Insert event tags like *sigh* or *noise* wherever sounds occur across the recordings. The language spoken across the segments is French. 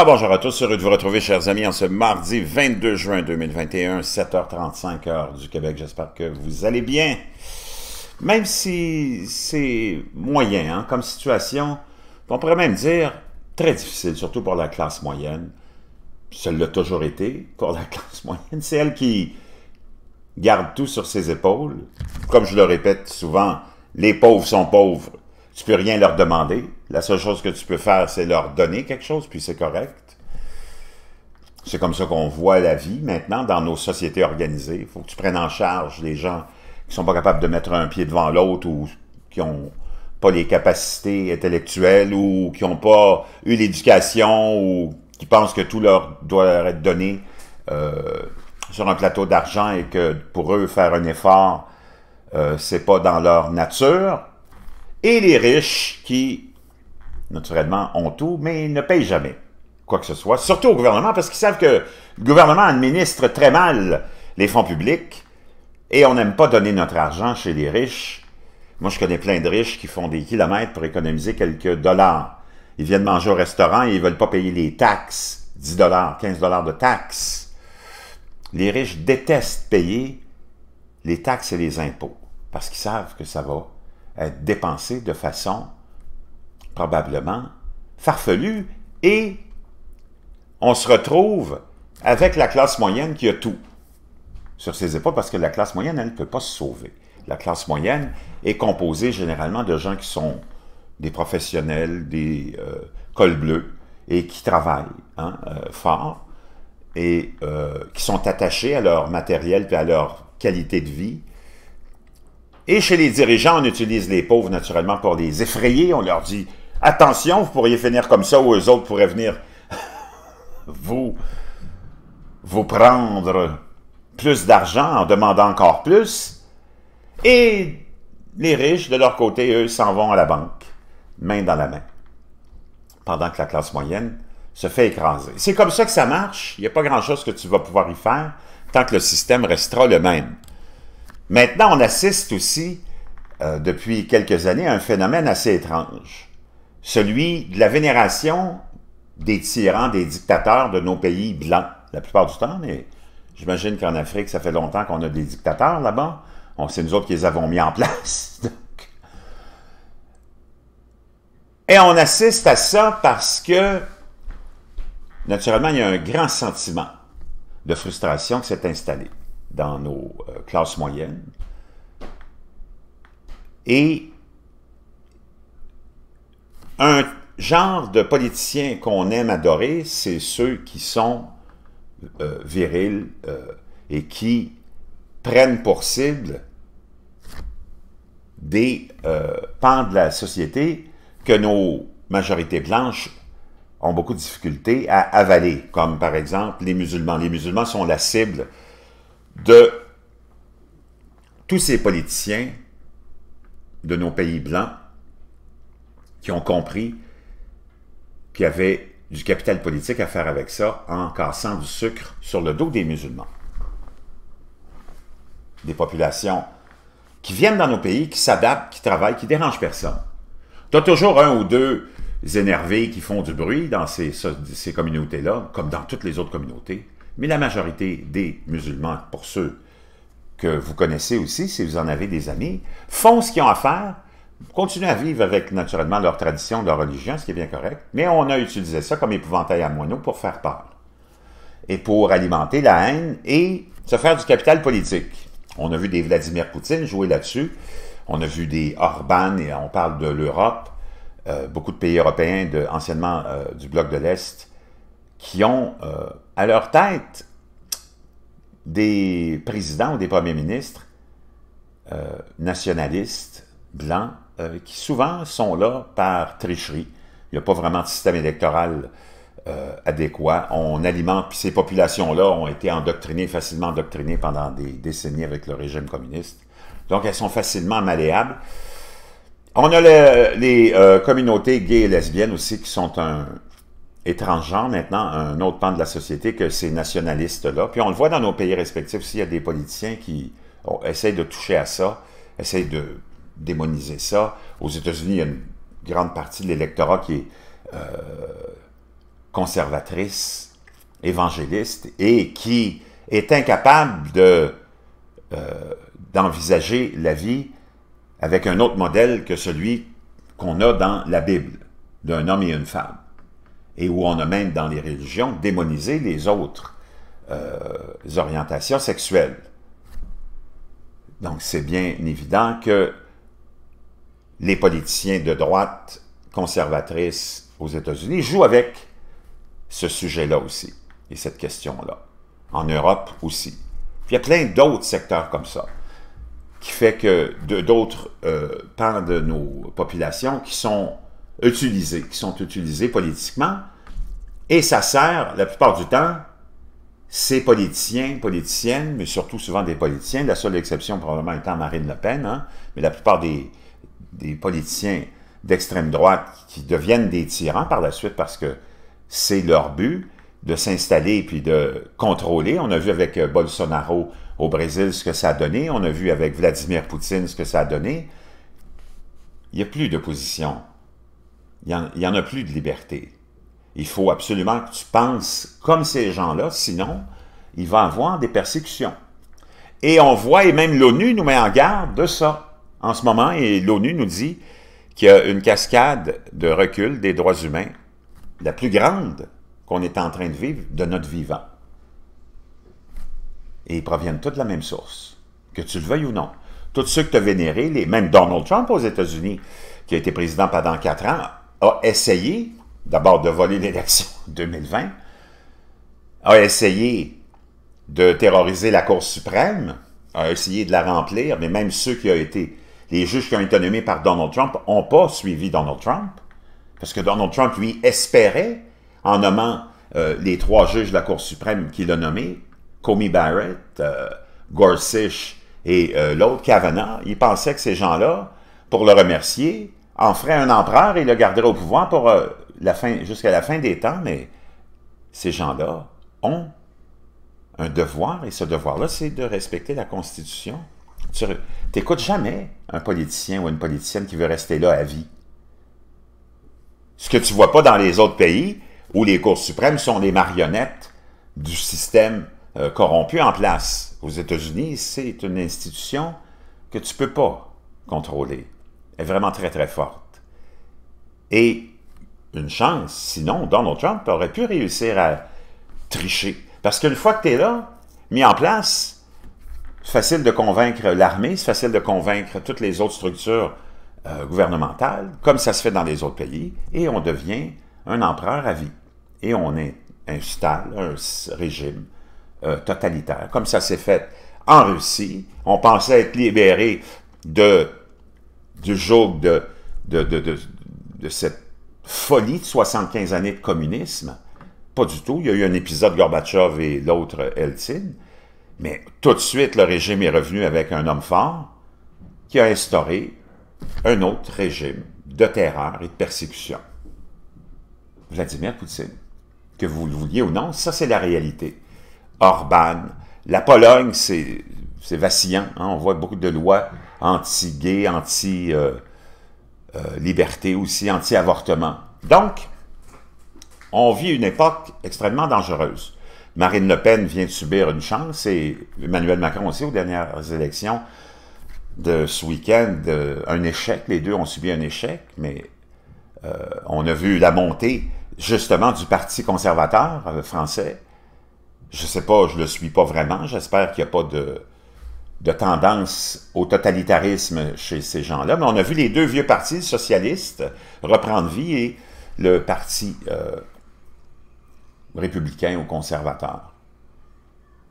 Ah, bonjour à tous, heureux de vous retrouver, chers amis, en ce mardi 22 juin 2021, 7h35 heures du Québec. J'espère que vous allez bien. Même si c'est moyen hein, comme situation, on pourrait même dire très difficile, surtout pour la classe moyenne. celle l'a toujours été pour la *laughs* classe moyenne. C'est elle qui garde tout sur ses épaules. Comme je le répète souvent, les pauvres sont pauvres. Tu peux rien leur demander. La seule chose que tu peux faire, c'est leur donner quelque chose, puis c'est correct. C'est comme ça qu'on voit la vie maintenant dans nos sociétés organisées. Il faut que tu prennes en charge les gens qui sont pas capables de mettre un pied devant l'autre ou qui ont pas les capacités intellectuelles ou qui n'ont pas eu l'éducation ou qui pensent que tout leur doit leur être donné euh, sur un plateau d'argent et que pour eux faire un effort, ce euh, c'est pas dans leur nature. Et les riches qui naturellement, ont tout, mais ils ne payent jamais quoi que ce soit, surtout au gouvernement, parce qu'ils savent que le gouvernement administre très mal les fonds publics et on n'aime pas donner notre argent chez les riches. Moi, je connais plein de riches qui font des kilomètres pour économiser quelques dollars. Ils viennent manger au restaurant et ils ne veulent pas payer les taxes, 10 dollars, 15 dollars de taxes. Les riches détestent payer les taxes et les impôts parce qu'ils savent que ça va être dépensé de façon probablement, farfelu, et on se retrouve avec la classe moyenne qui a tout sur ses épaules parce que la classe moyenne, elle ne peut pas se sauver. La classe moyenne est composée généralement de gens qui sont des professionnels, des euh, cols bleus et qui travaillent hein, euh, fort et euh, qui sont attachés à leur matériel et à leur qualité de vie. Et chez les dirigeants, on utilise les pauvres naturellement pour les effrayer. On leur dit Attention, vous pourriez finir comme ça ou eux autres pourraient venir *laughs* vous, vous prendre plus d'argent en demandant encore plus. Et les riches, de leur côté, eux, s'en vont à la banque, main dans la main, pendant que la classe moyenne se fait écraser. C'est comme ça que ça marche. Il n'y a pas grand-chose que tu vas pouvoir y faire tant que le système restera le même. Maintenant, on assiste aussi, euh, depuis quelques années, à un phénomène assez étrange celui de la vénération des tyrans, des dictateurs de nos pays blancs, la plupart du temps, mais j'imagine qu'en Afrique, ça fait longtemps qu'on a des dictateurs là-bas. On sait nous autres qui les avons mis en place. *laughs* Et on assiste à ça parce que, naturellement, il y a un grand sentiment de frustration qui s'est installé dans nos euh, classes moyennes. Et un genre de politiciens qu'on aime adorer, c'est ceux qui sont euh, virils euh, et qui prennent pour cible des euh, pans de la société que nos majorités blanches ont beaucoup de difficultés à avaler, comme par exemple les musulmans. Les musulmans sont la cible de tous ces politiciens de nos pays blancs qui ont compris qu'il y avait du capital politique à faire avec ça en cassant du sucre sur le dos des musulmans. Des populations qui viennent dans nos pays, qui s'adaptent, qui travaillent, qui dérangent personne. Tu as toujours un ou deux énervés qui font du bruit dans ces, ces communautés-là, comme dans toutes les autres communautés. Mais la majorité des musulmans, pour ceux que vous connaissez aussi, si vous en avez des amis, font ce qu'ils ont à faire continuent à vivre avec, naturellement, leur tradition, leur religion, ce qui est bien correct, mais on a utilisé ça comme épouvantail à moineaux pour faire peur et pour alimenter la haine et se faire du capital politique. On a vu des Vladimir Poutine jouer là-dessus, on a vu des Orban, et on parle de l'Europe, euh, beaucoup de pays européens, de, anciennement euh, du bloc de l'Est, qui ont euh, à leur tête des présidents ou des premiers ministres nationalistes, blancs, euh, qui souvent sont là par tricherie. Il n'y a pas vraiment de système électoral euh, adéquat. On alimente, puis ces populations-là ont été endoctrinées, facilement endoctrinées pendant des décennies avec le régime communiste. Donc, elles sont facilement malléables. On a les euh, communautés gays et lesbiennes aussi qui sont un étranger maintenant, un autre pan de la société que ces nationalistes-là. Puis on le voit dans nos pays respectifs aussi, il y a des politiciens qui oh, essayent de toucher à ça, essayent de démoniser ça. Aux États-Unis, il y a une grande partie de l'électorat qui est euh, conservatrice, évangéliste, et qui est incapable de euh, d'envisager la vie avec un autre modèle que celui qu'on a dans la Bible, d'un homme et une femme, et où on a même dans les religions démoniser les autres euh, orientations sexuelles. Donc c'est bien évident que les politiciens de droite conservatrice aux États-Unis jouent avec ce sujet-là aussi et cette question-là. En Europe aussi. il y a plein d'autres secteurs comme ça qui fait que d'autres euh, parts de nos populations qui sont utilisées, qui sont utilisées politiquement, et ça sert, la plupart du temps, ces politiciens, politiciennes, mais surtout souvent des politiciens, la seule exception probablement étant Marine Le Pen, hein, mais la plupart des, des politiciens d'extrême droite qui deviennent des tyrans par la suite parce que c'est leur but de s'installer puis de contrôler. On a vu avec euh, Bolsonaro au Brésil ce que ça a donné. On a vu avec Vladimir Poutine ce que ça a donné. Il n'y a plus d'opposition. Il n'y en, en, a plus de liberté. Il faut absolument que tu penses comme ces gens-là, sinon il va y avoir des persécutions. Et on voit, et même l'ONU nous met en garde de ça en ce moment l'ONU nous dit qu'il y a une cascade de recul des droits humains la plus grande qu'on est en train de vivre de notre vivant. Et ils proviennent tous de la même source, que tu le veuilles ou non. Tous ceux que tu as vénérés, les, même Donald Trump aux États-Unis, qui a été président pendant quatre ans, a essayé, d'abord de voler l'élection 2020, *laughs* a essayé de terroriser la Cour suprême, a essayé de la remplir, mais même ceux qui ont été les juges qui ont été nommés par Donald Trump n'ont pas suivi Donald Trump, parce que Donald Trump, lui, espérait, en nommant euh, les trois juges de la Cour suprême qu'il a nommés, Comey Barrett, euh, Gorsuch et euh, l'autre, Kavanaugh, il pensait que ces gens-là, pour le remercier, en feraient un empereur et le garderaient au pouvoir pour la fin, jusqu'à la fin des temps, mais ces gens-là ont un devoir, et ce devoir-là, c'est de respecter la Constitution. Tu n'écoutes jamais un politicien ou une politicienne qui veut rester là à vie. Ce que tu vois pas dans les autres pays, où les cours suprêmes sont les marionnettes du système euh, corrompu en place. Aux États-Unis, c'est une institution que tu peux pas contrôler. Elle est vraiment très, très forte. Et une chance, sinon Donald Trump aurait pu réussir à tricher. Parce qu'une fois que tu es là, mis en place, facile de convaincre l'armée, c'est facile de convaincre toutes les autres structures euh, gouvernementales, comme ça se fait dans les autres pays, et on devient un empereur à vie. Et on est un régime euh, totalitaire, comme ça s'est fait en Russie. On pensait être libéré du joug de, de, cette folie de 75 années de communisme. Pas du tout. Il y a eu un épisode Gorbatchev et l'autre Eltsine. Mais tout de suite, le régime est revenu avec un homme fort qui a instauré un autre régime de terreur et de persécution. Vladimir Poutine. Que vous le vouliez ou non, ça c'est la réalité. Orban, la Pologne, c'est vacillant. Hein. On voit beaucoup de lois anti-gay, anti-liberté euh, euh, aussi, anti-avortement. Donc, on vit une époque extrêmement dangereuse. Marine Le Pen vient de subir une chance et Emmanuel Macron aussi aux dernières élections de ce week-end, un échec. Les deux ont subi un échec, mais euh, on a vu la montée justement du Parti conservateur euh, français. Je ne sais pas, je le suis pas vraiment. J'espère qu'il n'y a pas de, de tendance au totalitarisme chez ces gens-là. Mais on a vu les deux vieux partis, socialistes reprendre vie et le Parti euh, républicains ou conservateurs.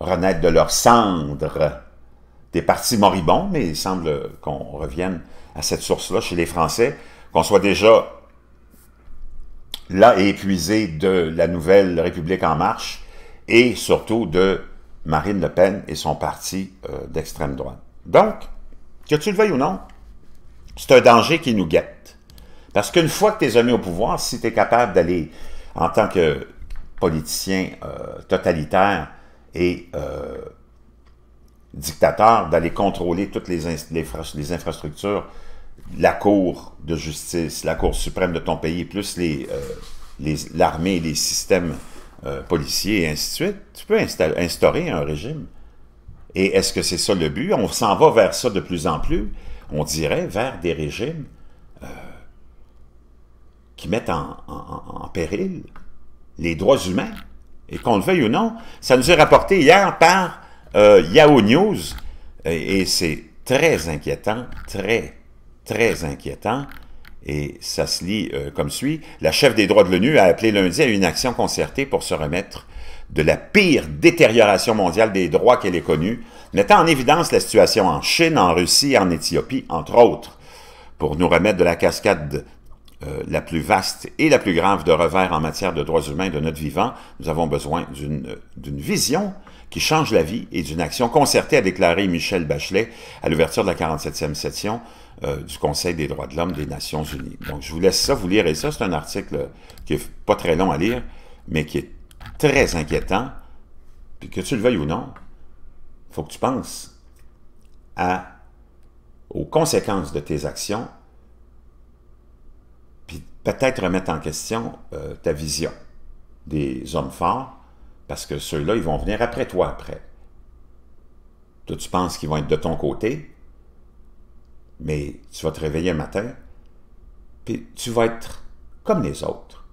Renaître de leur cendre des partis moribonds, mais il semble qu'on revienne à cette source-là chez les Français, qu'on soit déjà là et épuisé de la nouvelle République en marche et surtout de Marine Le Pen et son parti euh, d'extrême droite. Donc, que tu le veuilles ou non, c'est un danger qui nous guette. Parce qu'une fois que tu es mis au pouvoir, si tu es capable d'aller, en tant que politiciens euh, totalitaires et euh, dictateurs d'aller contrôler toutes les, infrastructures, la Cour de justice, la Cour suprême de ton pays, plus euh, l'armée, les, les, systèmes euh, policiers et ainsi de suite, tu peux instaurer un régime. Et est-ce que c'est ça le but? On s'en va vers ça de plus en plus, on dirait, vers des régimes qui mettent en, en péril les droits humains. Et qu'on le veuille ou non, ça nous est rapporté hier par euh, Yahoo News. Et, c'est très inquiétant, très, très inquiétant. Et ça se lit euh, comme suit. La chef des droits de l'ONU a appelé lundi à une action concertée pour se remettre de la pire détérioration mondiale des droits qu'elle ait connue, mettant en évidence la situation en Chine, en Russie, en Éthiopie, entre autres. Pour nous remettre de la cascade euh, la plus vaste et la plus grave de revers en matière de droits humains de notre vivant, nous avons besoin d'une euh, vision qui change la vie et d'une action concertée, a déclaré Michel Bachelet à l'ouverture de la 47e session euh, du Conseil des droits de l'homme des Nations Unies. Donc, je vous laisse ça, vous lire, et ça. C'est un article qui est pas très long à lire, mais qui est très inquiétant. Puis que tu le veuilles ou non, faut que tu penses à, aux conséquences de tes actions peut-être remettre en question euh, ta vision des hommes forts, parce que ceux-là, ils vont venir après toi après. Toi, tu penses qu'ils vont être de ton côté, mais tu vas te réveiller un matin, puis tu vas être comme les autres,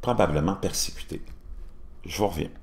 probablement persécuté. Je vous reviens.